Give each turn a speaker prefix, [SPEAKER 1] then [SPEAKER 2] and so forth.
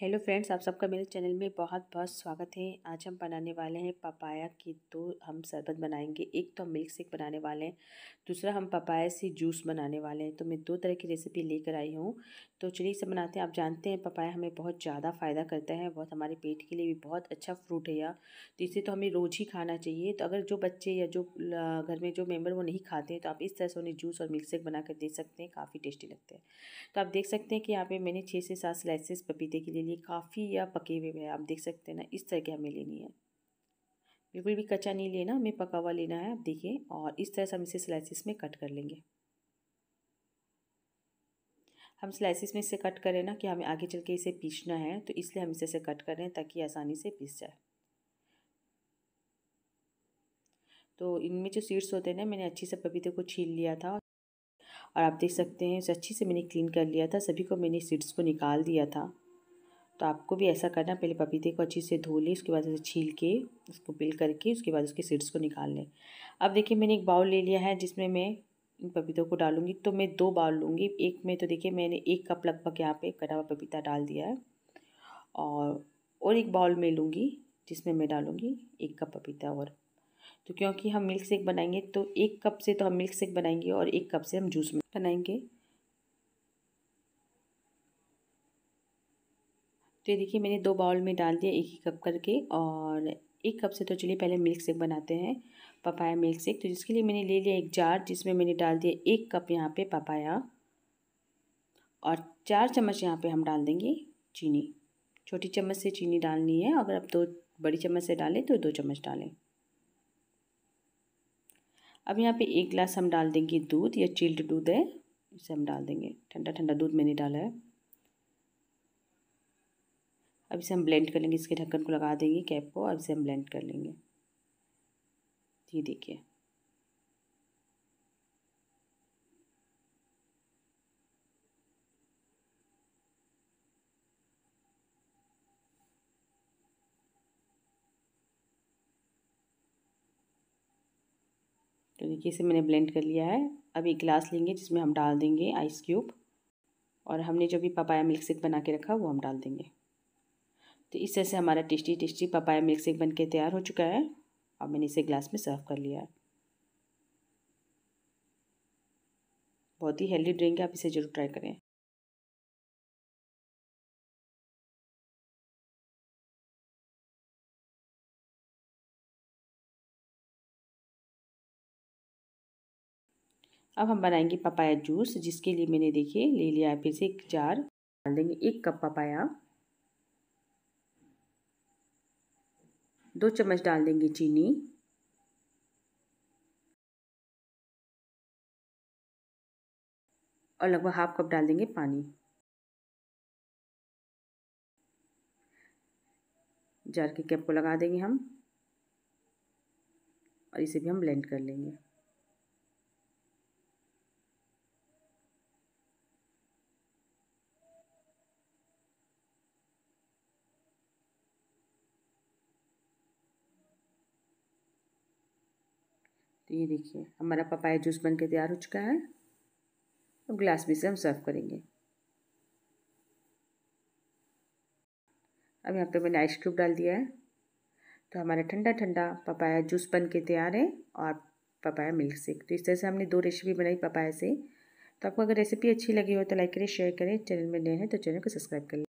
[SPEAKER 1] hello friends आप सबका मेरे चैनल में बहुत बहुत स्वागत है आज हम बनाने वाले हैं पपाया की दो हम शरबत बनाएंगे एक तो हम मिल्क शेक बनाने वाले हैं दूसरा हम पपाया से जूस बनाने वाले हैं तो मैं दो तरह की रेसिपी लेकर आई हूँ तो चलिए इसे बनाते हैं आप जानते हैं पपाया हमें बहुत ज़्यादा फ़ायदा करता है बहुत हमारे पेट के लिए भी बहुत अच्छा फ्रूट है यह तो इसे तो हमें रोज़ ही खाना चाहिए तो अगर जो बच्चे या जो घर में जो मेम्बर वो नहीं खाते हैं तो आप इस तरह से उन्हें जूस और मिल्क शेक बना कर दे सकते हैं काफ़ी टेस्टी लगते हैं तो आप देख सकते हैं कि यहाँ पर मैंने छः से सात स्लाइसिस पपीते के लिए लेनी काफ़ी या पके हुए में आप देख सकते हैं ना इस तरह की हमें लेनी है बिल्कुल भी कच्चा नहीं लेना हमें पका हुआ लेना है आप देखिए और इस तरह से हम इसे स्लाइसिस में कट कर लेंगे हम स्लाइसिस में इसे कट करें ना कि हमें आगे चल के इसे पीसना है तो इसलिए हम इसे इसे कट कर रहे हैं ताकि आसानी से पीस जाए तो इनमें जो सीड्स होते हैं ना मैंने अच्छे से पपीते को छील लिया था और आप देख सकते हैं उसे अच्छे से मैंने क्लीन कर लिया था सभी को मैंने सीड्स को निकाल दिया था तो आपको भी ऐसा करना पहले पपीते को अच्छे से धो लें उसके बाद उसे छील के उसको पिल करके उसके बाद उसके सीड्स को निकाल लें अब देखिए मैंने एक बाउल ले लिया है जिसमें मैं इन पपीतों को डालूंगी तो मैं दो बाउल लूँगी एक में तो देखिए मैंने एक कप लगभग यहाँ पे कटा हुआ पपीता डाल दिया है और और एक बाउल में लूँगी जिसमें मैं डालूँगी एक कप पपीता और तो क्योंकि हम मिल्क शेक बनाएंगे तो एक कप से तो हम मिल्क शेक बनाएंगे और एक कप से हम जूस बनाएंगे तो ये देखिए मैंने दो बाउल में डाल दिया एक ही कप करके और एक कप से तो चलिए पहले मिल्क शेक बनाते हैं पपाया मिल्क शेक तो जिसके लिए मैंने ले लिया एक जार जिसमें मैंने डाल दिया एक कप यहाँ पे पपाया और चार चम्मच यहाँ पे हम डाल देंगे चीनी छोटी चम्मच से चीनी डालनी है अगर आप दो बड़ी चम्मच से डालें तो दो चम्मच डालें अब यहाँ पे एक गिलास हम डाल देंगे दूध या चिल्ड दूध है इसे हम डाल देंगे ठंडा ठंडा दूध मैंने डाला है अब इसे हम ब्लेंड कर लेंगे इसके ढक्कन को लगा देंगे कैप को अब इसे हम ब्लेंड कर लेंगे ये देखिए तो देखिए इसे मैंने ब्लेंड कर लिया है अब एक गिलास लेंगे जिसमें हम डाल देंगे आइस क्यूब और हमने जो भी पपाया मिल्क शेक बना के रखा वो हम डाल देंगे तो इस तरह से हमारा tasty tasty papaya milkshake बन के तैयार हो चुका है और मैंने इसे ग्लास में सर्व कर लिया है बहुत ही हेल्दी ड्रिंक है आप इसे ज़रूर ट्राई करें अब हम बनाएंगे पपाया जूस जिसके लिए मैंने देखिए ले लिया है फिर से एक जार डाल देंगे एक कप पपाया दो चम्मच डाल देंगे चीनी और लगभग हाफ कप डाल देंगे पानी जार के कैप को लगा देंगे हम और इसे भी हम ब्लेंड कर लेंगे तो ये देखिए हमारा पपाया जूस बन के तैयार हो चुका है अब तो ग्लास में से हम सर्व करेंगे अब यहाँ पे मैंने आइस क्यूब डाल दिया है तो हमारा ठंडा ठंडा पपाया जूस बन के तैयार है और पपाया मिल्क शेक तो इस तरह से हमने दो रेसिपी बनाई पपाया से तो आपको अगर रेसिपी अच्छी लगी हो तो लाइक करें शेयर करें चैनल में नए हैं तो चैनल को सब्सक्राइब करें